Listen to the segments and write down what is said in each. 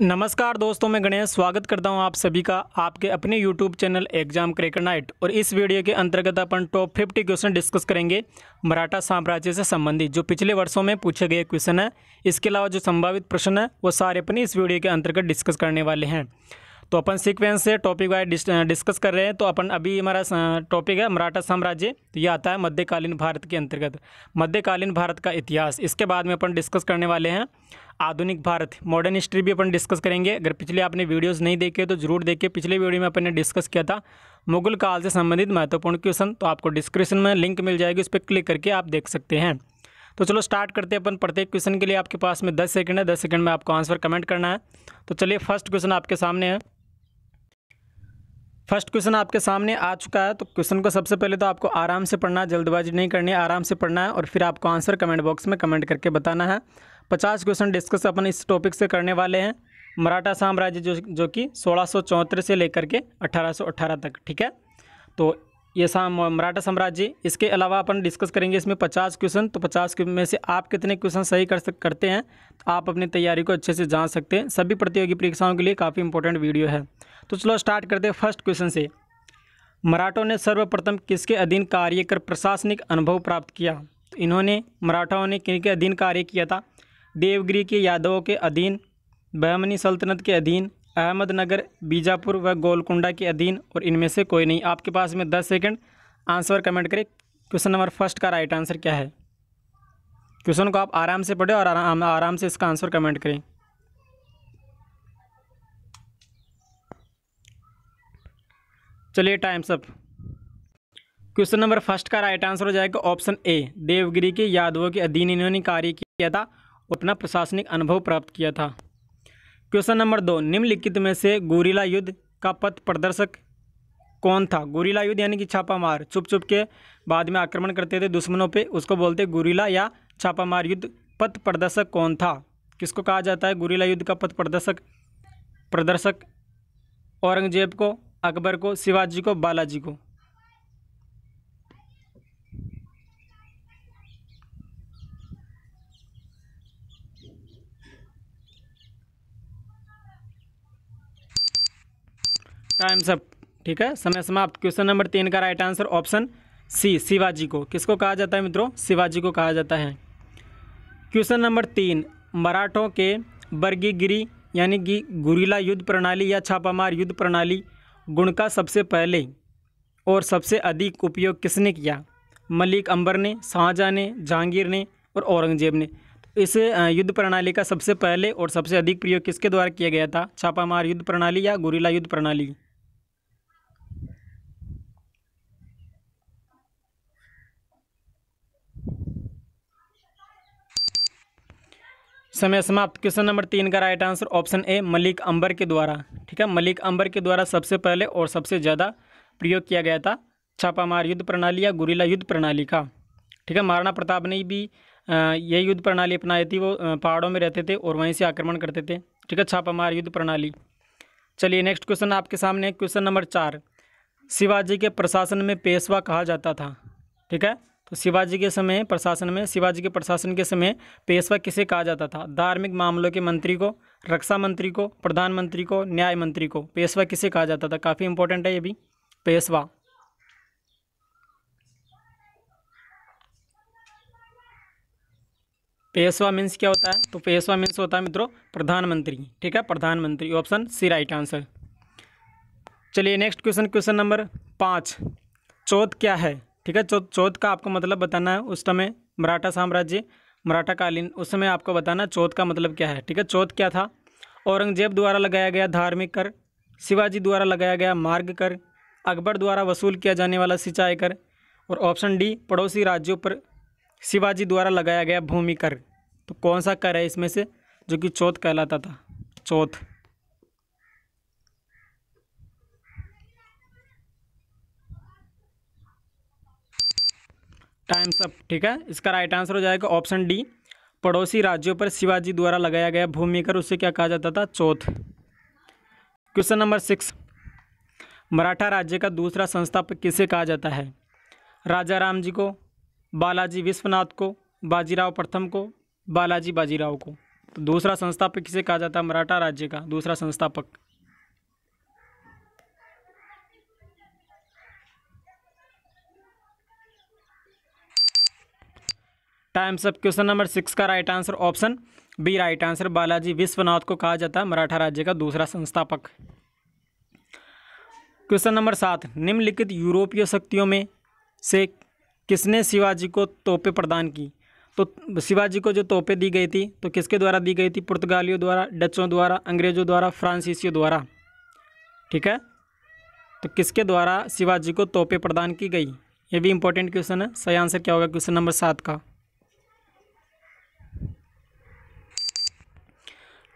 नमस्कार दोस्तों मैं गणेश स्वागत करता हूं आप सभी का आपके अपने YouTube channel exam cracker night और इस वीडियो के अंतर्गत अपन टॉप 50 क्वेश्चन डिस्कस करेंगे मराठा साम्राज्य से संबंधित जो पिछले वर्षों में पूछे गए क्वेश्चन है इसके अलावा जो संभावित प्रश्न है वो सारे अपने इस वीडियो के अंतर्गत डिस्कस करने वाले हैं तो अपन सिक्वेंस से टॉपिक वाइज डिस्कस कर रहे हैं तो अपन अभी हमारा टॉपिक है मराठा साम्राज्य तो ये आता है मध्यकालीन भारत के अंतर्गत मध्यकालीन भारत का इतिहास इसके बाद में अपन डिस्कस करने वाले हैं आधुनिक भारत मॉडर्न हिस्ट्री भी अपन डिस्कस करेंगे अगर पिछले आपने वीडियोस नहीं देखे तो जरूर देखिए पिछले वीडियो में अपन ने डिस्कस किया था मुगल काल से संबंधित महत्वपूर्ण क्वेश्चन तो आपको डिस्क्रिप्शन में लिंक मिल जाएगी उस पर क्लिक करके आप देख सकते हैं तो चलो स्टार्ट करते हैं अपन प्रत्येक क्वेश्चन के लिए आपके पास में दस सेकेंड है दस सेकेंड में आपको आंसर कमेंट करना है तो चलिए फर्स्ट क्वेश्चन आपके सामने है फर्स्ट क्वेश्चन आपके सामने आ चुका है तो क्वेश्चन को सबसे पहले तो आपको आराम से पढ़ना है जल्दबाजी नहीं करनी है आराम से पढ़ना है और फिर आपको आंसर कमेंट बॉक्स में कमेंट करके बताना है पचास क्वेश्चन डिस्कस अपन इस टॉपिक से करने वाले हैं मराठा साम्राज्य जो जो कि सोलह से लेकर के अठारह तक ठीक है तो ये साम मराठा साम्राज्य इसके अलावा अपन डिस्कस करेंगे इसमें पचास क्वेश्चन तो पचास में से आप कितने क्वेश्चन सही कर सक करते हैं तो आप अपनी तैयारी को अच्छे से जान सकते हैं सभी प्रतियोगी परीक्षाओं के लिए काफ़ी इंपॉर्टेंट वीडियो है तो चलो स्टार्ट करते हैं फर्स्ट क्वेश्चन से मराठों ने सर्वप्रथम किसके अधीन कार्य कर प्रशासनिक अनुभव प्राप्त किया तो इन्होंने मराठाओं ने किन के अधीन कार्य किया था देवगिरी के यादवों के अधीन बहमनी सल्तनत के अधीन अहमदनगर बीजापुर व गोलकुंडा के अधीन और इनमें से कोई नहीं आपके पास में दस सेकंड आंसर कमेंट करें क्वेश्चन नंबर फर्स्ट का राइट आंसर क्या है क्वेश्चन को आप आराम से पढ़ें और आराम आराम से इसका आंसर कमेंट करें चलिए times up question number first का राइट आंसर हो जाएगा ऑप्शन ए देवगिरी के यादवों के अधीन इन्होंने कार्य किया था अपना प्रशासनिक अनुभव प्राप्त किया था क्वेश्चन नंबर दो निम्नलिखित में से गोरीला युद्ध का पथ प्रदर्शक कौन था गोरीला युद्ध यानी कि छापामार चुप चुप के बाद में आक्रमण करते थे दुश्मनों पे उसको बोलते गोरीला या छापामार युद्ध पथ प्रदर्शक कौन था किसको कहा जाता है गोरीला युद्ध का पथ प्रदर्शक प्रदर्शक औरंगजेब को अकबर को शिवाजी को बालाजी को टाइम्स अप ठीक है समय समाप्त क्वेश्चन नंबर तीन का right answer option C Shivaji को किसको कहा जाता है मित्रों शिवाजी को कहा जाता है क्वेश्चन नंबर तीन मराठों के बर्गीगिरी यानी कि गुरीला युद्ध प्रणाली या छापामार युद्ध प्रणाली गुण का सबसे पहले और सबसे अधिक उपयोग किसने किया मलिक अंबर ने शाहजहाँ ने जहांगीर ने और औरंगजेब ने इस युद्ध प्रणाली का सबसे पहले और सबसे अधिक प्रयोग किसके द्वारा किया गया था छापामार युद्ध प्रणाली या गुरीला युद्ध प्रणाली समय समाप्त क्वेश्चन नंबर तीन का right answer option A Malik Ambar के द्वारा ठीक है मलिक अंबर के द्वारा सबसे पहले और सबसे ज़्यादा प्रयोग किया गया था छापामार युद्ध प्रणाली या गुरीला युद्ध प्रणाली का ठीक है महाराणा प्रताप ने भी ये युद्ध प्रणाली अपनाई थी वो पहाड़ों में रहते थे और वहीं से आक्रमण करते थे ठीक है छापामार युद्ध प्रणाली चलिए नेक्स्ट क्वेश्चन आपके सामने क्वेश्चन नंबर चार शिवाजी के प्रशासन में पेशवा कहा जाता था ठीक है तो शिवाजी के समय प्रशासन में शिवाजी के प्रशासन के समय पेशवा किसे कहा जाता था धार्मिक मामलों के मंत्री को रक्षा मंत्री को प्रधानमंत्री को न्याय मंत्री को पेशवा किसे कहा जाता था काफ़ी इंपॉर्टेंट है ये भी पेशवा पेशवा मीन्स क्या होता है तो पेशवा मीन्स होता है मित्रों प्रधानमंत्री ठीक है प्रधानमंत्री ऑप्शन सी राइट आंसर चलिए नेक्स्ट क्वेश्चन क्वेश्चन नंबर पाँच चौथ क्या है ठीक है चौथ चौथ का आपको मतलब बताना है उस समय मराठा साम्राज्य मराठा कालीन उस समय आपको बताना है चौथ का मतलब क्या है ठीक है चौथ क्या था औरंगजेब द्वारा लगाया गया धार्मिक कर शिवाजी द्वारा लगाया गया मार्ग कर अकबर द्वारा वसूल किया जाने वाला सिंचाई कर और ऑप्शन डी पड़ोसी राज्यों पर शिवाजी द्वारा लगाया गया भूमि कर तो कौन सा कर है इसमें से जो कि चौथ कहलाता था चौथ टाइम्स अप ठीक है इसका राइट आंसर हो जाएगा ऑप्शन डी पड़ोसी राज्यों पर शिवाजी द्वारा लगाया गया भूमि कर उसे क्या कहा जाता था चौथ क्वेश्चन नंबर सिक्स मराठा राज्य का दूसरा संस्थापक किसे कहा जाता है राजा राम जी को बालाजी विश्वनाथ को बाजीराव प्रथम को बालाजी बाजीराव को तो दूसरा संस्थापक किसे कहा जाता है मराठा राज्य का दूसरा संस्थापक times up question number six का right answer option B right answer Balaji Vishwanath को कहा जाता है मराठा राज्य का दूसरा संस्थापक क्वेश्चन नंबर सात निम्नलिखित यूरोपीय शक्तियों में से किसने शिवाजी को तोपे प्रदान की तो शिवाजी को जो तोहपे दी गई थी तो किसके द्वारा दी गई थी पुर्तगालियों द्वारा डचों द्वारा अंग्रेजों द्वारा फ्रांसीसियों द्वारा ठीक है तो किसके द्वारा शिवाजी को तोहपे प्रदान की गई ये भी इंपॉर्टेंट क्वेश्चन है सही आंसर क्या होगा क्वेश्चन नंबर सात का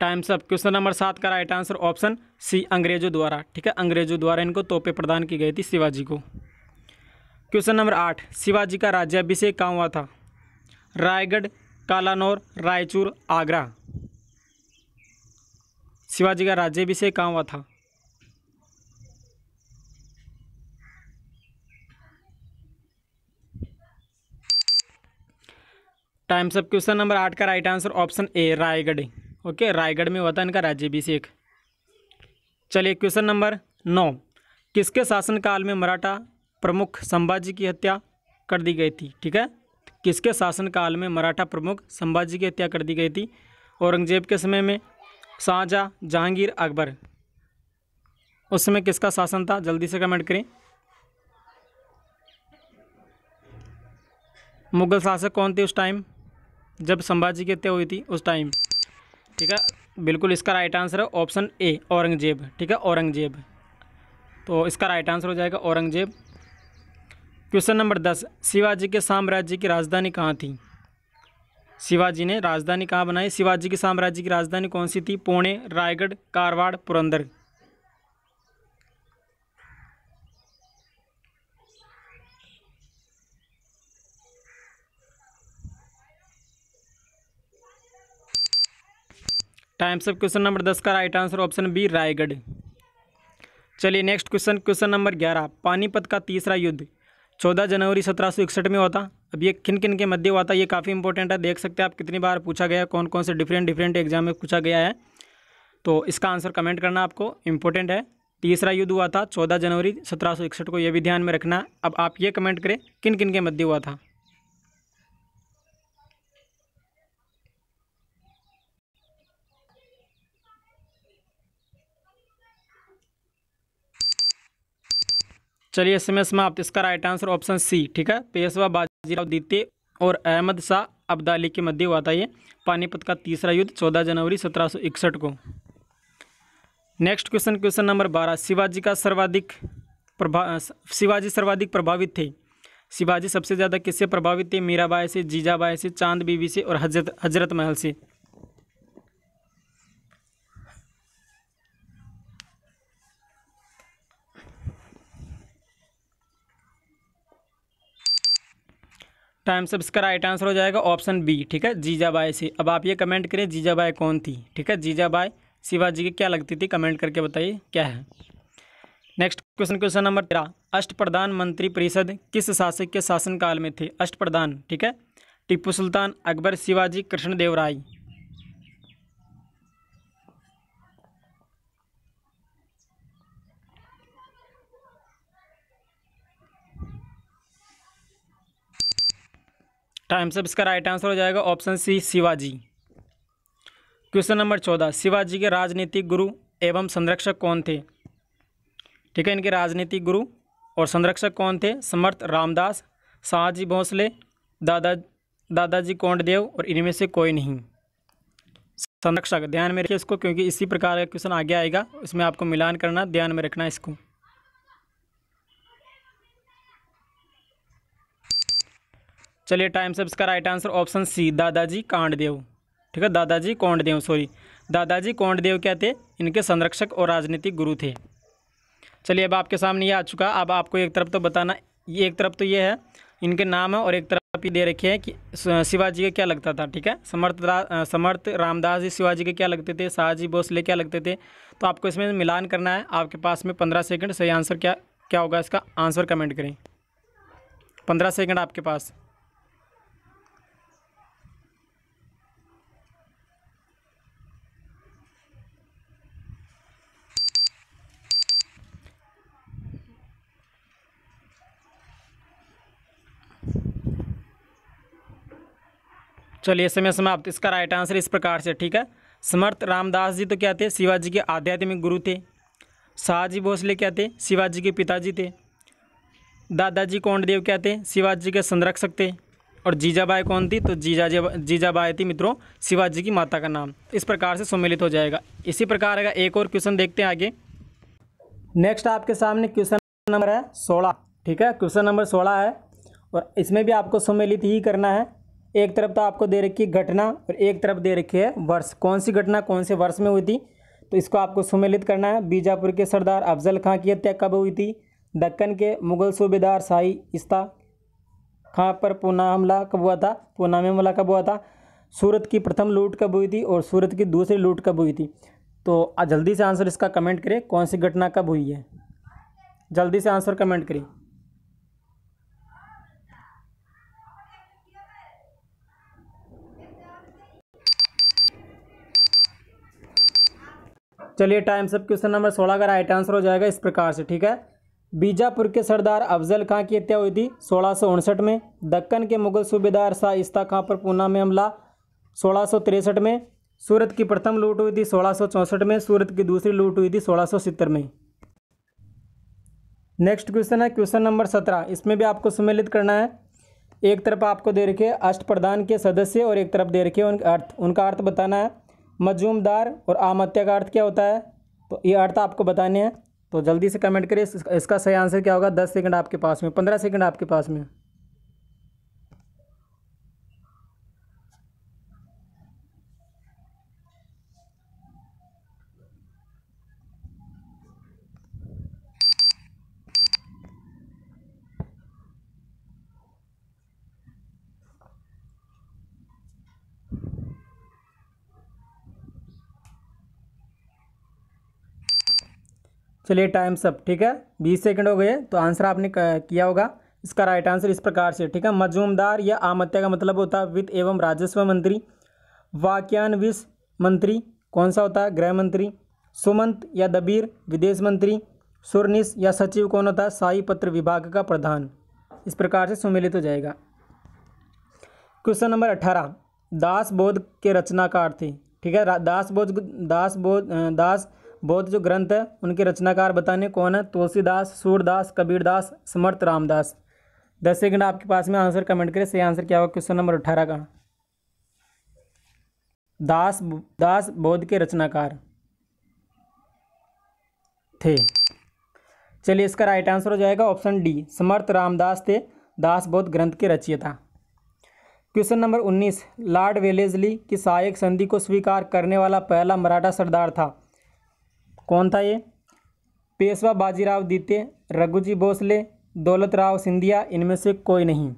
टाइम्स अप क्वेश्चन नंबर सात का राइट आंसर ऑप्शन सी अंग्रेजों द्वारा ठीक है अंग्रेजों द्वारा इनको तोपे प्रदान की गई थी शिवाजी को क्वेश्चन नंबर आठ शिवाजी का राज्याभिषेक कहाँ हुआ था रायगढ़ कालानौर रायचूर आगरा शिवाजी का राज्याभिषेक कहाँ हुआ था टाइम्स अप क्वेश्चन नंबर आठ का right answer option A Raigad okay Raigad में हुआ था इनका राज्याभिषेक चलिए क्वेश्चन नंबर नौ किसके शासनकाल में मराठा प्रमुख संभाजी की हत्या कर दी गई थी ठीक है किसके शासनकाल में मराठा प्रमुख संभाजी की हत्या कर दी गई थी औरंगजेब के समय में शाहजहा जहांगीर अकबर उस समय किसका शासन था जल्दी से कमेंट करें मुगल शासक कौन थे उस टाइम जब संभाजी की हत्या हुई थी उस टाइम ठीक है बिल्कुल इसका राइट आंसर है ऑप्शन ए औरंगजेब ठीक है औरंगजेब तो इसका राइट आंसर हो जाएगा औरंगजेब क्वेश्चन नंबर दस शिवाजी के साम्राज्य की राजधानी कहाँ थी शिवाजी ने राजधानी कहाँ बनाई शिवाजी के साम्राज्य की राजधानी कौन सी थी Pune Raigad Karwar Purandar times of question number दस का right answer option B Raigad चलिए नेक्स्ट क्वेश्चन क्वेश्चन नंबर ग्यारह पानीपत का तीसरा युद्ध चौदह जनवरी सत्रह सौ इकसठ में होता अब ये किन किन के मध्य हुआ था ये काफ़ी इंपॉर्टेंट है देख सकते हैं आप कितनी बार पूछा गया है कौन कौन से डिफरेंट डिफरेंट एग्जाम में पूछा गया है तो इसका आंसर कमेंट करना आपको इम्पोर्टेंट है तीसरा युद्ध हुआ था चौदह जनवरी सत्रह सौ इकसठ को यह भी ध्यान में रखना अब आप ये कमेंट करें किन किन के मध्य हुआ था चलिए इस समय समाप्त आप इसका राइट आंसर ऑप्शन सी ठीक है पेशवा तो बाजीराव द्वितीय और अहमद शाह अब्दाली के मध्य हुआ था ये पानीपत का तीसरा युद्ध 14 जनवरी 1761 को नेक्स्ट क्वेश्चन क्वेश्चन नंबर बारह शिवाजी का सर्वाधिक प्रभा शिवाजी सर्वाधिक प्रभावित थे शिवाजी सबसे ज़्यादा किससे प्रभावित थे मीराबाई से जीजाबाई से चांद बीवी से और हजरत हजरत महल से टाइम आंसर इसका राइट आंसर हो जाएगा ऑप्शन बी ठीक है जीजाबाई से अब आप ये कमेंट करिए जीजाबाई कौन थी ठीक है जीजाबाई शिवाजी की क्या लगती थी कमेंट करके बताइए क्या है नेक्स्ट क्वेश्चन क्वेश्चन नंबर तेरह अष्ट प्रधान मंत्री परिषद किस शासक के शासनकाल में थे अष्ट प्रधान ठीक है टीपू सुल्तान अकबर शिवाजी कृष्णदेव राय टाइम से इसका राइट आंसर हो जाएगा option C Shivaji question number चौदह शिवाजी के राजनीतिक गुरु एवं संरक्षक कौन थे ठीक है इनके राजनीतिक गुरु और संरक्षक कौन थे समर्थ रामदास शाहजी भोंसले दादा दादाजी कौंडदेव और इनमें से कोई नहीं संरक्षक ध्यान में रखिए इसको क्योंकि इसी प्रकार का क्वेश्चन आगे आएगा इसमें आपको मिलान करना ध्यान में रखना इसको चलिए टाइम से इसका राइट आंसर ऑप्शन सी दादाजी कांडदेव ठीक है दादाजी कौंडदेव सॉरी दादाजी कौंडदेव क्या थे इनके संरक्षक और राजनीतिक गुरु थे चलिए अब आपके सामने ये आ चुका अब आपको एक तरफ तो बताना ये एक तरफ तो ये है इनके नाम है और एक तरफ ये दे रखे हैं कि शिवाजी का क्या लगता था ठीक है समर्थ रा, समर्थ रामदास जी शिवाजी के क्या लगते थे शाहजी भोसले क्या लगते थे तो आपको इसमें मिलान करना है आपके पास में पंद्रह सेकंड सही आंसर क्या क्या होगा इसका आंसर कमेंट करें पंद्रह सेकंड आपके पास चलिए समय समाप्त इसका राइट आंसर इस प्रकार से ठीक है समर्थ रामदास जी तो क्या थे शिवाजी के आध्यात्मिक गुरु थे शाहजी भोसले क्या थे शिवाजी के पिताजी थे दादाजी कौंडदेव क्या थे शिवाजी के संरक्षक थे और जीजाबाई कौन थी तो जीजा जीजाबाई थी मित्रों शिवाजी की माता का नाम इस प्रकार से सम्मिलित हो जाएगा इसी प्रकार का एक और क्वेश्चन देखते हैं आगे नेक्स्ट आपके सामने क्वेश्चन नंबर है सोलह ठीक है क्वेश्चन नंबर सोलह है और इसमें भी आपको सम्मिलित ही करना है एक तरफ तो आपको दे रखी है घटना और एक तरफ दे रखी है वर्ष कौन सी घटना कौन से वर्ष में हुई थी तो इसको आपको सुमेलित करना है बीजापुर के सरदार अफजल खां की हत्या कब हुई थी दक्कन के मुगल सूबेदार शाही इस्ता खां पर पूना हमला कब हुआ था पूना में हमला कब हुआ था सूरत की प्रथम लूट कब हुई थी और सूरत की दूसरी लूट कब हुई थी तो जल्दी से आंसर इसका कमेंट करें कौन सी घटना कब हुई है जल्दी से आंसर कमेंट करें चलिए टाइम्स अप क्वेश्चन नंबर सोलह का राइट आंसर हो जाएगा इस प्रकार से ठीक है बीजापुर के सरदार अफजल खां की हत्या हुई थी सोलह में दक्कन के मुगल सूबेदार शाह इस्ता खां पर पूना में हमला सोलह में सूरत की प्रथम लूट हुई थी सोलह में सूरत की दूसरी लूट हुई थी सोलह में नेक्स्ट क्वेश्चन है क्वेश्चन नंबर सत्रह इसमें भी आपको सम्मिलित करना है एक तरफ आपको दे रखे अष्ट प्रधान के सदस्य और एक तरफ दे रखे उनका अर्थ उनका अर्थ बताना है मजूमदार और आमत्या का अर्थ क्या होता है तो ये अर्थ आपको बताने हैं तो जल्दी से कमेंट करिए इसका सही आंसर क्या होगा दस सेकंड आपके पास में पंद्रह सेकंड आपके पास में चलिए टाइम्स अप ठीक है बीस सेकंड हो गए तो आंसर आपने किया होगा इसका राइट आंसर इस प्रकार से ठीक है मजूमदार या आमत्या का मतलब होता है वित्त एवं राजस्व मंत्री वाक्यान्विष मंत्री कौन सा होता है गृह मंत्री सुमंत या दबीर विदेश मंत्री सुरनिस या सचिव कौन होता है शाही पत्र विभाग का प्रधान इस प्रकार से सुमिलित हो जाएगा क्वेश्चन नंबर अठारह दास बोध के रचनाकार थे ठीक है दास बोध दास बोध दास बौद्ध जो ग्रंथ है उनके रचनाकार बताने कौन है तुलसीदास सूरदास कबीरदास समर्थ रामदास दस सेकंड आपके पास में आंसर कमेंट करें सही आंसर क्या होगा क्वेश्चन नंबर अठारह का दास दास बौद्ध के रचनाकार थे चलिए इसका राइट आंसर हो जाएगा ऑप्शन डी समर्थ रामदास थे दास बौद्ध ग्रंथ के रचयिता क्वेश्चन नंबर 19 लॉर्ड वेलेजली की सहायक संधि को स्वीकार करने वाला पहला मराठा सरदार था कौन था ये पेशवा बाजीराव द्वितीय रघुजी भोसले दौलत राव सिंधिया इनमें से कोई नहीं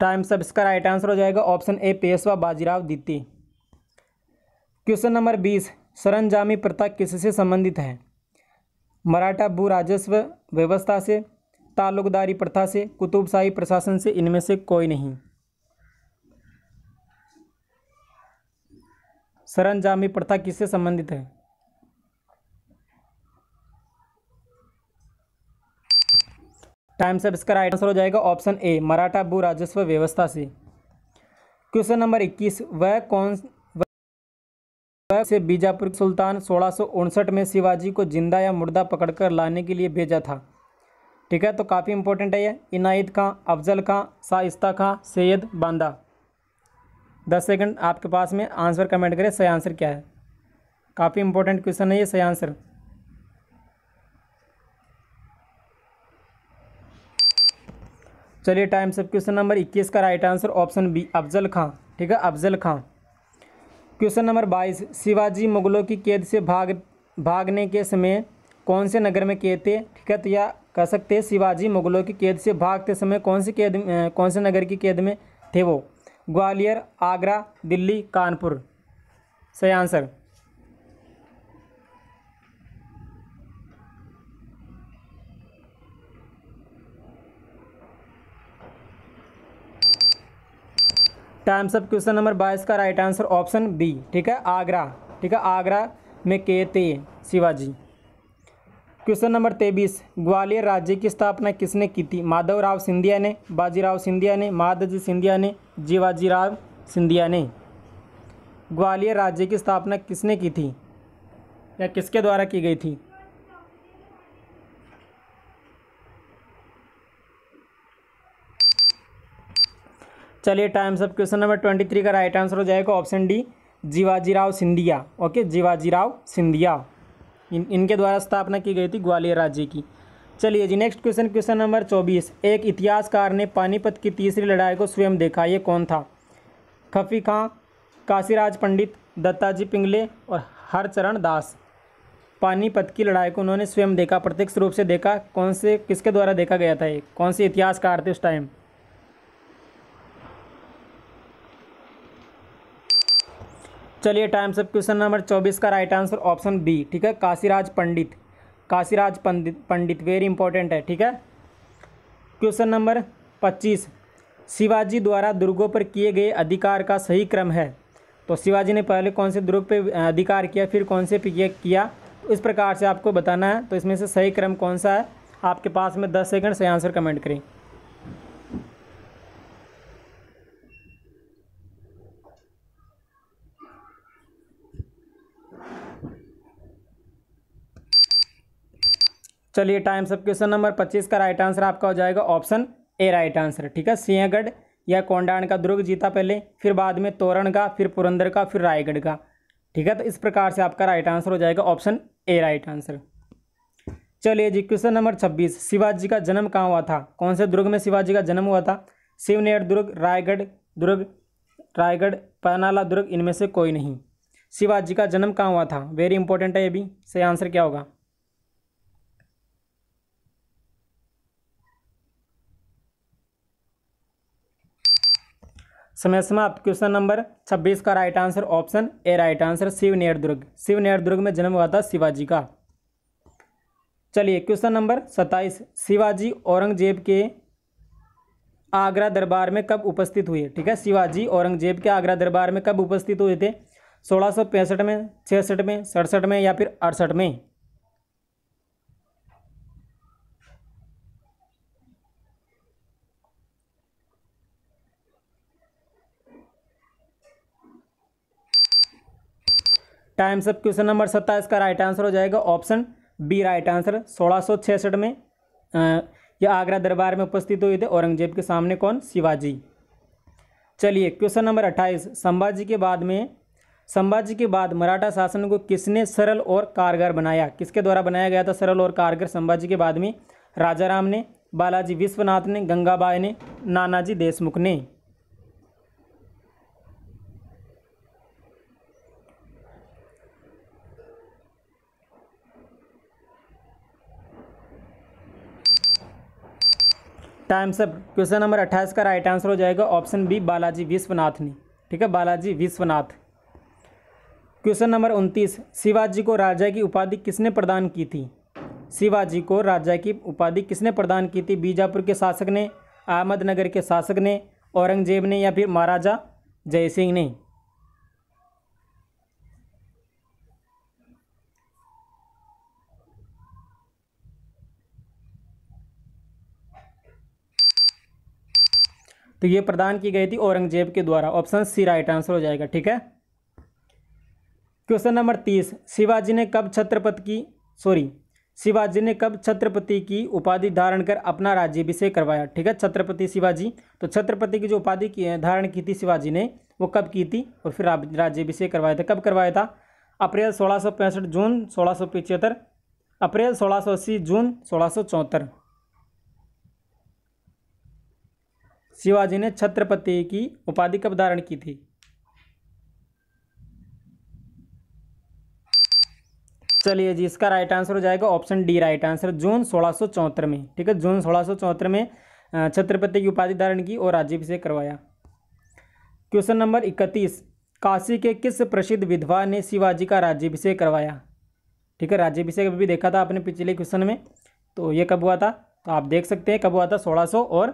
टाइम सब इसका राइट आंसर हो जाएगा ऑप्शन ए पेशवा बाजीराव द्वितीय क्वेश्चन नंबर बीस सरंजामी प्रथा किससे संबंधित है मराठा भू राजस्व व्यवस्था से ताल्लुकदारी प्रथा से कुतुबशाही प्रशासन से इनमें से कोई नहीं सरंजामी प्रथा किससे संबंधित है टाइम से इसका राइट आंसर हो जाएगा ऑप्शन ए मराठा भू राजस्व व्यवस्था से क्वेश्चन नंबर इक्कीस वह कौन से बीजापुर सुल्तान सोलह में शिवाजी को जिंदा या मुर्दा पकड़कर लाने के लिए भेजा था ठीक है तो काफ़ी इंपॉर्टेंट है ये इनायत खां अफजल खां शाइस्ता खां सैयद बांदा दस सेकंड आपके पास में आंसर कमेंट करें सही आंसर क्या है काफ़ी इंपॉर्टेंट क्वेश्चन है ये सही आंसर चलिए टाइम सब क्वेश्चन नंबर 21 का right answer option B Afzal Khan ठीक है अफजल खां क्वेश्चन नंबर बाईस शिवाजी मुगलों की कैद से भाग भागने के समय कौन से नगर में कैद थे ठीक है तो या कह सकते हैं शिवाजी मुगलों की कैद से भागते समय कौन से कैद कौन से नगर की कैद में थे वो ग्वालियर आगरा दिल्ली कानपुर सही answer times of question number बाईस का राइट आंसर ऑप्शन बी ठीक है आगरा ठीक है आगरा में के ते शिवाजी क्वेश्चन नंबर तेईस ग्वालियर राज्य की स्थापना किसने की थी माधवराव सिंधिया ने बाजीराव सिंधिया ने माधवजी सिंधिया ने जीवाजीराव सिंधिया ने ग्वालियर राज्य की स्थापना किसने की थी या किसके द्वारा की गई थी चलिए times of question number twenty three का राइट आंसर हो जाएगा option D Jivajirao Scindia okay Rao Scindia इन इनके द्वारा स्थापना की गई थी ग्वालियर राज्य की चलिए जी नेक्स्ट क्वेश्चन क्वेश्चन नंबर चौबीस एक इतिहासकार ने पानीपत की तीसरी लड़ाई को स्वयं देखा ये कौन था खफी खां काशीराज पंडित दत्ताजी पिंगले और हरचरण दास पानीपत की लड़ाई को उन्होंने स्वयं देखा प्रत्यक्ष रूप से देखा कौन से किसके द्वारा देखा गया था ये कौन से इतिहासकार थे उस टाइम चलिए टाइम्स ऑफ क्वेश्चन नंबर चौबीस का राइट आंसर ऑप्शन बी ठीक है काशीराज पंडित काशीराज पंडित पंडित वेरी इंपॉर्टेंट है ठीक है क्वेश्चन नंबर पच्चीस शिवाजी द्वारा दुर्गों पर किए गए अधिकार का सही क्रम है तो शिवाजी ने पहले कौन से दुर्ग पर अधिकार किया फिर कौन से पे किया तो इस प्रकार से आपको बताना है तो इसमें से सही क्रम कौन सा है आपके पास में दस सेकेंड सही आंसर कमेंट करें चलिए टाइम्स ऑफ क्वेश्चन नंबर पच्चीस का राइट आंसर आपका हो जाएगा ऑप्शन ए राइट आंसर ठीक है सिंहगढ़ या कोंडाण का दुर्ग जीता पहले फिर बाद में तोरण का फिर पुरंदर का फिर रायगढ़ का ठीक है तो इस प्रकार से आपका राइट आंसर हो जाएगा ऑप्शन ए राइट आंसर चलिए जी क्वेश्चन नंबर छब्बीस शिवाजी का जन्म कहाँ हुआ था कौन से दुर्ग में शिवाजी का जन्म हुआ था शिवनेर दुर्ग रायगढ़ दुर्ग रायगढ़ पनाला दुर्ग इनमें से कोई नहीं शिवाजी का जन्म कहाँ हुआ था वेरी इंपॉर्टेंट है ये भी सही आंसर क्या होगा समय समाप्त क्वेश्चन नंबर 26 का right answer option A right answer Shivneri दुर्ग शिव नेर दुर्ग में जन्म हुआ था शिवाजी का चलिए क्वेश्चन नंबर 27 शिवाजी औरंगजेब के आगरा दरबार में कब उपस्थित हुए ठीक है शिवाजी औरंगजेब के आगरा दरबार में कब उपस्थित हुए थे सोलह में छियासठ में सड़सठ में या फिर अड़सठ में टाइम्स अप क्वेश्चन नंबर सत्ताईस का राइट आंसर हो जाएगा ऑप्शन बी राइट आंसर सोलह में यह आगरा दरबार में उपस्थित हुए थे औरंगजेब के सामने कौन शिवाजी चलिए क्वेश्चन नंबर अट्ठाईस संभाजी के बाद में संभाजी के बाद मराठा शासन को किसने सरल और कारगर बनाया किसके द्वारा बनाया गया था सरल और कारगर संभाजी के बाद में राजाराम ने बालाजी विश्वनाथ ने गंगाबाई ने नानाजी देशमुख ने टाइम्स अप क्वेश्चन नंबर अट्ठाईस का राइट आंसर हो जाएगा ऑप्शन बी बालाजी विश्वनाथनी ठीक है बालाजी विश्वनाथ क्वेश्चन नंबर उनतीस शिवाजी को राजा की उपाधि किसने प्रदान की थी शिवाजी को राजा की उपाधि किसने प्रदान की थी बीजापुर के शासक ने अहमदनगर के शासक ने औरंगजेब ने या फिर महाराजा जयसिंह ने तो ये प्रदान की गई थी औरंगजेब के द्वारा ऑप्शन सी राइट आंसर हो जाएगा ठीक है क्वेश्चन नंबर तीस शिवाजी ने कब छत्रपति की सॉरी शिवाजी ने कब छत्रपति की उपाधि धारण कर अपना राज्य करवाया ठीक है छत्रपति शिवाजी तो छत्रपति की जो उपाधि की धारण की थी शिवाजी ने वो कब की थी और फिर राज्य करवाया था कब करवाया था अप्रैल सोलह जून सोलह अप्रैल सोलह जून सोलह शिवाजी ने छत्रपति की उपाधि कब धारण की थी चलिए जी इसका राइट आंसर हो जाएगा option D right answer June सोलह में ठीक है जून सोलह में छत्रपति की उपाधि धारण की और राज्यभिषेक करवाया क्वेश्चन नंबर इकतीस काशी के किस प्रसिद्ध विधवा ने शिवाजी का राज्यभिषेक करवाया ठीक है राज्यभिषेक भी देखा था आपने पिछले क्वेश्चन में तो ये कब हुआ था तो आप देख सकते हैं कब हुआ था सौ और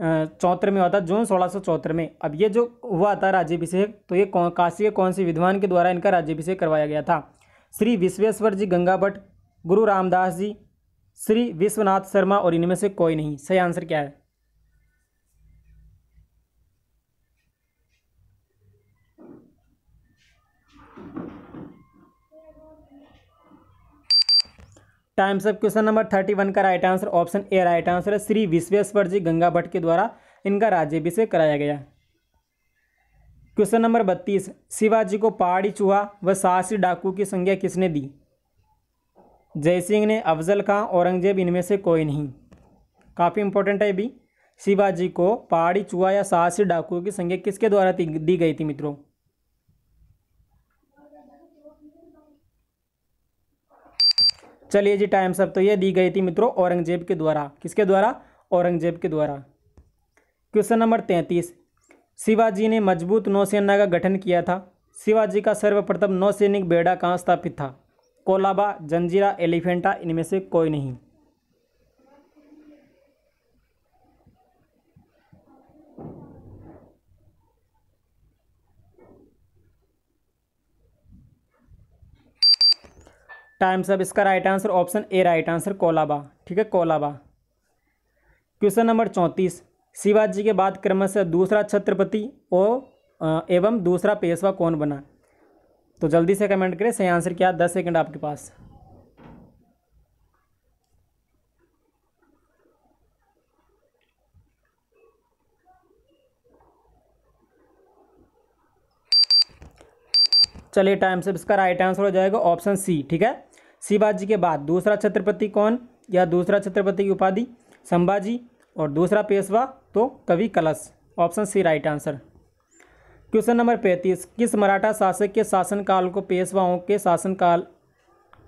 चौहत्तर में हुआ था जून सोलह में अब ये जो हुआ था राज्यभिषेक तो ये कौन काशी के कौन से विद्वान के द्वारा इनका राज्यभिषेक करवाया गया था श्री विश्वेश्वर जी गंगा भट्ट गुरु रामदास जी श्री विश्वनाथ शर्मा और इनमें से कोई नहीं सही आंसर क्या है times of question number thirty one का right answer option A right answer है श्री विश्वेश्वर जी गंगा भट्ट के द्वारा इनका राज्यभिषेक कराया गया क्वेश्चन नंबर बत्तीस शिवाजी को पहाड़ी चूहा व साहसी डाकू की संज्ञा किसने दी जयसिंह ने अफजल खां औरंगजेब इनमें से कोई नहीं काफ़ी इंपॉर्टेंट है अभी शिवाजी को पहाड़ी चूहा या साहसी डाकू की संज्ञा किसके द्वारा दी गई थी मित्रों चलिए जी टाइम्स सब तो ये दी गई थी मित्रों औरंगजेब के द्वारा किसके द्वारा औरंगजेब के द्वारा क्वेश्चन नंबर तैंतीस शिवाजी ने मजबूत नौसेना का गठन किया था शिवाजी का सर्वप्रथम नौसैनिक बेड़ा कहाँ स्थापित था कोलाबा जंजीरा एलिफेंटा इनमें से कोई नहीं टाइम्स अब इसका right answer option A right answer Colaba ठीक है कोलाबा क्वेश्चन नंबर चौंतीस शिवाजी के बाद क्रमशः दूसरा छत्रपति और एवं दूसरा पेशवा कौन बना तो जल्दी से कमेंट करें सही आंसर क्या दस सेकंड आपके पास चलिए टाइम से इसका राइट आंसर हो जाएगा ऑप्शन सी ठीक है शिवाजी के बाद दूसरा छत्रपति कौन या दूसरा छत्रपति की उपाधि संभाजी और दूसरा पेशवा तो Kavi Kalash option C right answer question number पैंतीस किस मराठा शासक के शासनकाल को पेशवाओं के शासनकाल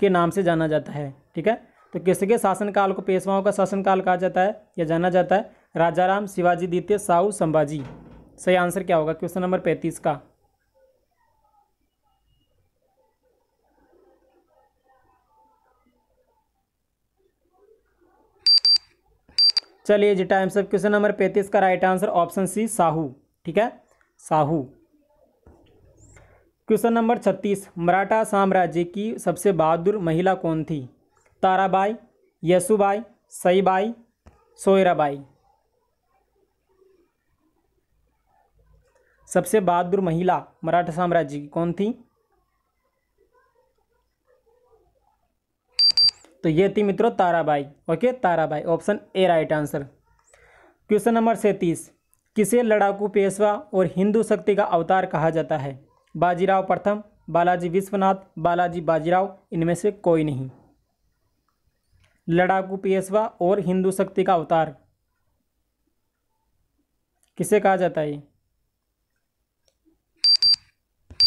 के नाम से जाना जाता है ठीक है तो किसके शासनकाल को पेशवाओं का शासनकाल कहा जाता है या जाना जाता है राजाराम शिवाजी द्वितीय साहू संभाजी सही आंसर क्या होगा क्वेश्चन नंबर पैंतीस का चलिए जी टाइम्स ऑफ क्वेश्चन नंबर पैंतीस का right answer option C Sahu ठीक है साहू क्वेश्चन नंबर छत्तीस मराठा साम्राज्य की सबसे बहादुर महिला कौन थी ताराबाई यसुबाई सईबाई सोयराबाई सबसे बहादुर महिला मराठा साम्राज्य की कौन थी तो ये थी मित्रों Tarabai okay Tarabai option A right answer question number सैंतीस किसे लड़ाकू पेशवा और हिंदू शक्ति का अवतार कहा जाता है बाजीराव प्रथम बालाजी विश्वनाथ बालाजी बाजीराव इनमें से कोई नहीं लड़ाकू पेशवा और हिंदू शक्ति का अवतार किसे कहा जाता है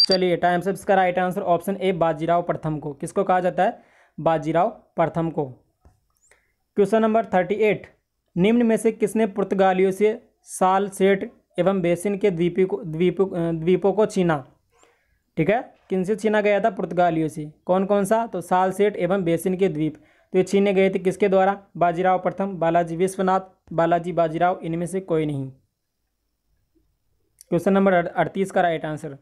चलिए टाइम से इसका right answer option A Bajirao प्रथम को किसको कहा जाता है बाजीराव प्रथम को क्वेश्चन नंबर थर्टी एट निम्न में से किसने पुर्तगालियों से साल सेठ एवं बेसिन के द्वीपी को द्वीप द्वीपों को छीना ठीक है किनसे छीना गया था पुर्तगालियों से कौन कौन सा तो साल सेठ एवं बेसिन के द्वीप तो ये छीने गए थे किसके द्वारा बाजीराव प्रथम बालाजी विश्वनाथ बालाजी बाजीराव इनमें से कोई नहीं क्वेश्चन नंबर अड़तीस का राइट आंसर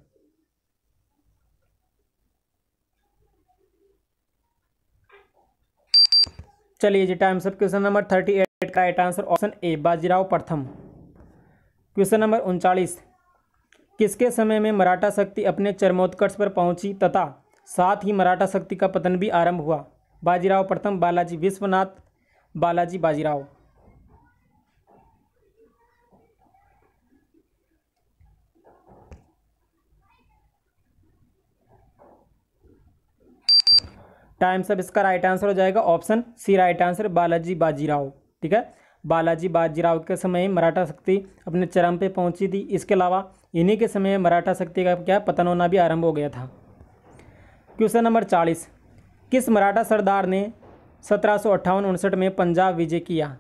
चलिए जी times of question number thirty eight का right answer option A Bajirao प्रथम क्वेश्चन नंबर उनचालीस किसके समय में मराठा शक्ति अपने चरमोत्कर्ष पर पहुंची तथा साथ ही मराठा शक्ति का पतन भी आरंभ हुआ बाजीराव प्रथम बालाजी विश्वनाथ बालाजी बाजीराव टाइम्स अब इसका राइट आंसर हो जाएगा option C right answer Balaji Bajirao ठीक है बालाजी बाजीराव के समय मराठा शक्ति अपने चरम पे पहुंची थी इसके अलावा इन्हीं के समय मराठा शक्ति का क्या पतन होना भी आरंभ हो गया था क्वेश्चन नंबर चालीस किस मराठा सरदार ने सत्रह सौ अट्ठावन में पंजाब विजय किया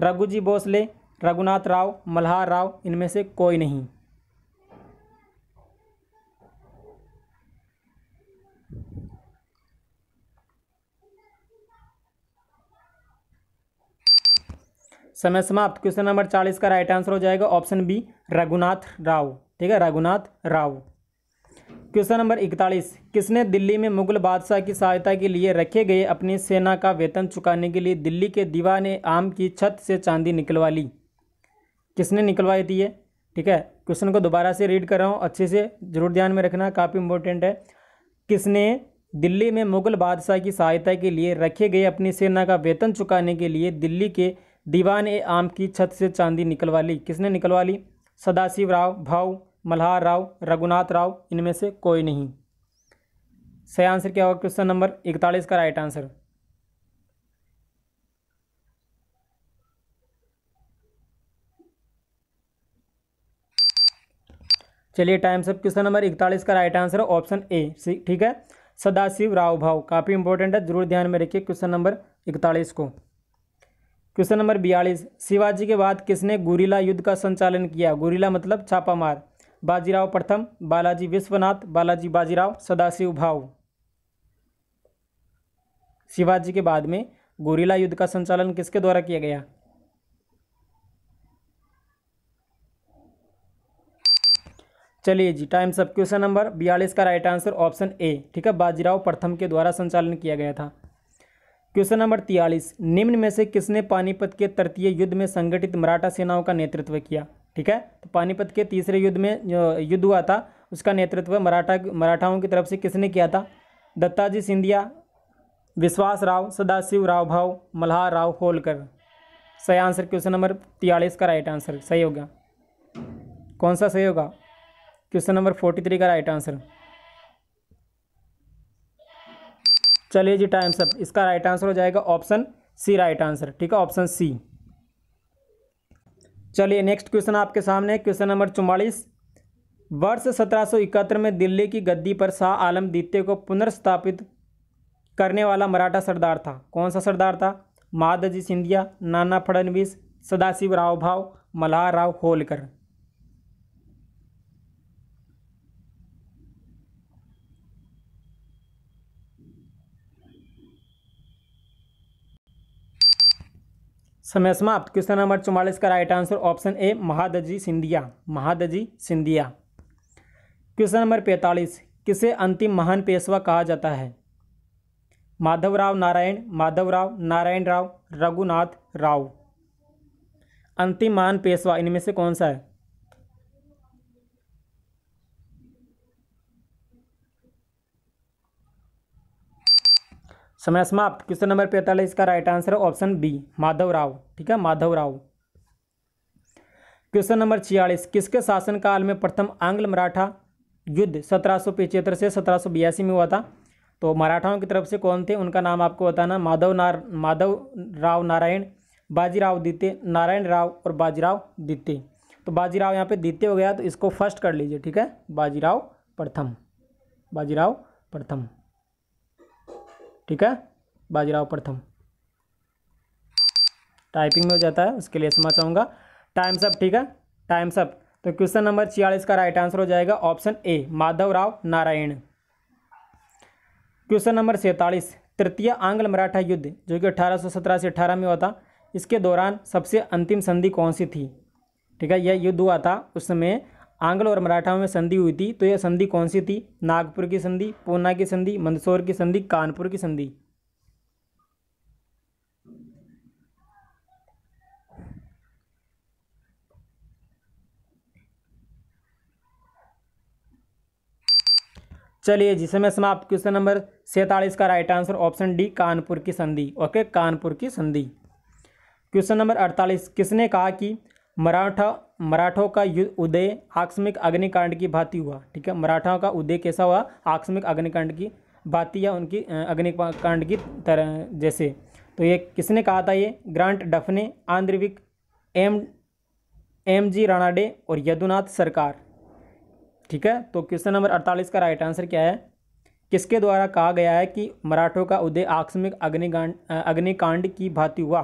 रघुजी भोसले रघुनाथ राव मल्हार राव इनमें से कोई नहीं समय समाप्त क्वेश्चन नंबर चालीस का राइट आंसर हो जाएगा ऑप्शन बी रघुनाथ राव ठीक है रघुनाथ राव क्वेश्चन नंबर इकतालीस किसने दिल्ली में मुगल बादशाह की सहायता के लिए रखे गए अपनी सेना का वेतन चुकाने के लिए दिल्ली के ने आम की छत से चांदी निकलवा ली किसने निकलवाई थी ये ठीक है क्वेश्चन को दोबारा से रीड कर रहा हूँ अच्छे से जरूर ध्यान में रखना काफ़ी इंपॉर्टेंट है किसने दिल्ली में मुगल बादशाह की सहायता के लिए रखे गए अपनी सेना का वेतन चुकाने के लिए दिल्ली के दीवान ए आम की छत से चांदी निकलवा ली किसने निकलवा ली सदाशिव राव भाव मल्हार राव रघुनाथ राव इनमें से कोई नहीं सही आंसर क्या होगा क्वेश्चन नंबर इकतालीस का राइट आंसर चलिए टाइम सब क्वेश्चन नंबर इकतालीस का राइट आंसर ऑप्शन ए ठीक है सदाशिव राव भाव काफ़ी इंपॉर्टेंट है जरूर ध्यान में रखिए क्वेश्चन नंबर इकतालीस को क्वेश्चन नंबर बयालीस शिवाजी के बाद किसने गुरीला युद्ध का संचालन किया गुरीला मतलब छापामार बाजीराव प्रथम बालाजी विश्वनाथ बालाजी बाजीराव सदाशिव भाव शिवाजी के बाद में गुरीला युद्ध का संचालन किसके द्वारा किया गया चलिए जी टाइम्स सब क्वेश्चन नंबर बयालीस का राइट आंसर ऑप्शन ए ठीक है बाजीराव प्रथम के द्वारा संचालन किया गया था क्वेश्चन नंबर तियालीस निम्न में से किसने पानीपत के तृतीय युद्ध में संगठित मराठा सेनाओं का नेतृत्व किया ठीक है तो पानीपत के तीसरे युद्ध में जो युद्ध हुआ था उसका नेतृत्व मराठा मराठाओं की तरफ से किसने किया था दत्ताजी सिंधिया विश्वास राव सदाशिव राव भाव मल्हार राव होलकर सही आंसर क्वेश्चन नंबर तियालीस का राइट आंसर सही होगा कौन सा सही होगा क्वेश्चन नंबर फोर्टी थ्री का राइट आंसर चलिए जी टाइम्स अप इसका राइट आंसर हो जाएगा ऑप्शन सी राइट आंसर ठीक है ऑप्शन सी चलिए नेक्स्ट क्वेश्चन आपके सामने क्वेश्चन नंबर चौवालीस वर्ष सत्रह में दिल्ली की गद्दी पर शाह आलम द्वितीय को पुनर्स्थापित करने वाला मराठा सरदार था कौन सा सरदार था महादजी सिंधिया नाना फडणवीस सदाशिव राव भाव मल्हार राव होलकर समय समाप्त क्वेश्चन नंबर चौवालीस का right answer option A Mahadji Scindia Mahadji Scindia question number पैंतालीस किसे अंतिम महान पेशवा कहा जाता है माधवराव नारायण माधवराव नारायण राव रघुनाथ राव अंतिम महान पेशवा इनमें से कौन सा है समय समाप्त क्वेश्चन नंबर पैंतालीस का राइट आंसर है ऑप्शन बी माधव राव ठीक है माधव राव क्वेश्चन नंबर छियालीस किसके शासनकाल में प्रथम आंग्ल मराठा युद्ध सत्रह से सत्रह में हुआ था तो मराठाओं की तरफ से कौन थे उनका नाम आपको बताना माधव नार माधव राव नारायण बाजीराव द्वित्य नारायण राव और बाजीराव दित्य तो बाजीराव यहाँ पे द्वित्य हो गया तो इसको फर्स्ट कर लीजिए ठीक है बाजीराव प्रथम बाजीराव प्रथम ठीक है बाजीराव प्रथम टाइपिंग में हो जाता है उसके लिए समझ चाहूँगा टाइम्स अप ठीक है टाइम्स अप तो क्वेश्चन नंबर छियालीस का राइट आंसर हो जाएगा option A Madhav Rao Narayan question number सैंतालीस तृतीय आंग्ल मराठा युद्ध जो कि अठारह से अठारह में हुआ था इसके दौरान सबसे अंतिम संधि कौन सी थी ठीक है यह युद्ध हुआ था उस समय आंग्ल और मराठाओं में संधि हुई थी तो यह संधि कौन सी थी नागपुर की संधि पूना की संधि मंदसौर की संधि कानपुर की संधि चलिए जी समय समाप्त क्वेश्चन नंबर सैंतालीस का right answer option D Kanpur की संधि ओके कानपुर की संधि क्वेश्चन नंबर अड़तालीस किसने कहा कि मराठा मराठों का उदय आकस्मिक अग्निकांड की भांति हुआ ठीक है मराठाओं का उदय कैसा हुआ आकस्मिक अग्निकांड की भांति या उनकी अग्निकांड की तरह जैसे तो ये किसने कहा था ये ग्रांट डफने आंध्रविक एम एम जी राणाडे और यदुनाथ सरकार ठीक है तो क्वेश्चन नंबर अड़तालीस का राइट आंसर क्या है किसके द्वारा कहा गया है कि मराठों का उदय आकस्मिक अग्निकांड अग्निकांड की भांति हुआ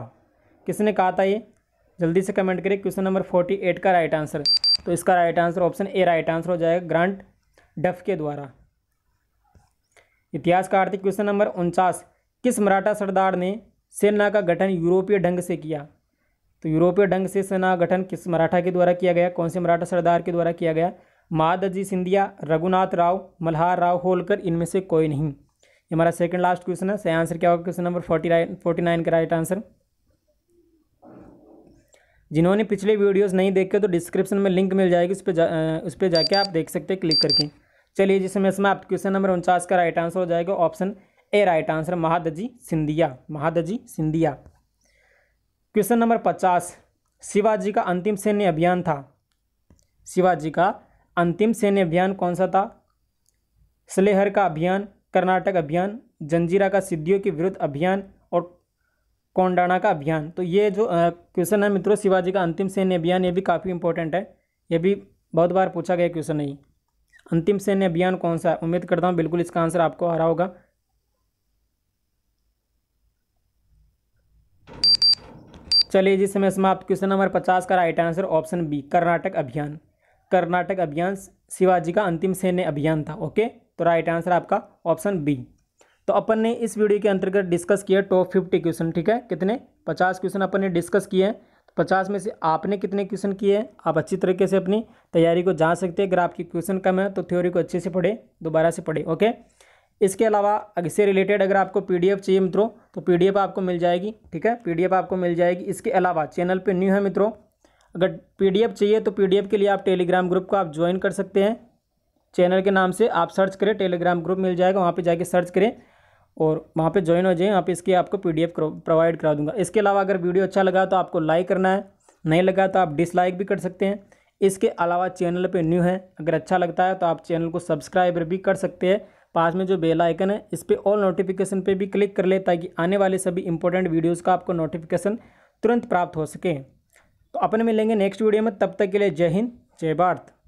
किसने कहा था ये जल्दी से कमेंट करें क्वेश्चन नंबर फोर्टी एट का राइट आंसर तो इसका right answer option A right answer हो जाएगा ग्रांट डफ के द्वारा इतिहास का आर्थिक क्वेश्चन नंबर उनचास किस मराठा सरदार ने सेना का गठन यूरोपीय ढंग से किया तो यूरोपीय ढंग से सेना गठन किस मराठा के द्वारा किया गया कौन से मराठा सरदार के द्वारा किया गया महादजी सिंधिया रघुनाथ राव मल्हार राव होलकर इनमें से कोई नहीं ये हमारा सेकंड लास्ट क्वेश्चन है सही आंसर क्या होगा question number forty forty nine का राइट आंसर जिन्होंने पिछले वीडियोस नहीं देखे तो डिस्क्रिप्शन में लिंक मिल जाएगी उस पर जा उस पर जाके आप देख सकते हैं क्लिक करके चलिए जिसमें इसमें आप क्वेश्चन नंबर उनचास का राइट आंसर हो जाएगा option A right answer Mahadji Scindia Mahadji Scindia question number पचास शिवाजी का अंतिम सैन्य अभियान था शिवाजी का अंतिम सैन्य अभियान कौन सा था स्लेहर का अभियान कर्नाटक अभियान जंजीरा का सिद्धियों के विरुद्ध अभियान और कोंडाणा का अभियान तो ये जो क्वेश्चन है मित्रों शिवाजी का अंतिम सैन्य अभियान ये भी काफ़ी इंपॉर्टेंट है ये भी बहुत बार पूछा गया क्वेश्चन है अंतिम सैन्य अभियान कौन सा है उम्मीद करता हूँ बिल्कुल इसका आंसर आपको आ रहा होगा चलिए जिस समय समाप्त क्वेश्चन नंबर पचास का right answer option B Karnataka अभियान कर्नाटक अभियान शिवाजी का अंतिम सैन्य अभियान था ओके तो राइट आंसर आपका ऑप्शन बी तो अपन ने इस वीडियो के अंतर्गत डिस्कस किया टॉप फिफ्टी क्वेश्चन ठीक है कितने पचास क्वेश्चन अपन ने डिस्कस किए हैं तो पचास में से आपने कितने क्वेश्चन किए हैं आप अच्छी तरीके से अपनी तैयारी को जान सकते हैं अगर आपकी क्वेश्चन कम है तो थ्योरी को अच्छे से पढ़े दोबारा से पढ़े ओके इसके अलावा इससे रिलेटेड अगर आपको पी चाहिए मित्रों तो पी आपको मिल जाएगी ठीक है पी आपको मिल जाएगी इसके अलावा चैनल पर न्यू है मित्रों अगर पी चाहिए तो पी के लिए आप टेलीग्राम ग्रुप को आप ज्वाइन कर सकते हैं चैनल के नाम से आप सर्च करें टेलीग्राम ग्रुप मिल जाएगा वहाँ पर जाके सर्च करें और वहाँ पे ज्वाइन हो जाइए यहाँ पे इसकी आपको पीडीएफ प्रोवाइड करा दूंगा इसके अलावा अगर वीडियो अच्छा लगा तो आपको लाइक करना है नहीं लगा तो आप डिसलाइक भी कर सकते हैं इसके अलावा चैनल पे न्यू है अगर अच्छा लगता है तो आप चैनल को सब्सक्राइब भी कर सकते हैं पास में जो बेल आइकन है इस पर ऑल नोटिफिकेशन पर भी क्लिक कर ले ताकि आने वाले सभी इंपॉर्टेंट वीडियोज़ का आपको नोटिफिकेशन तुरंत प्राप्त हो सके तो अपने मिलेंगे नेक्स्ट वीडियो में तब तक के लिए जय हिंद जय भारत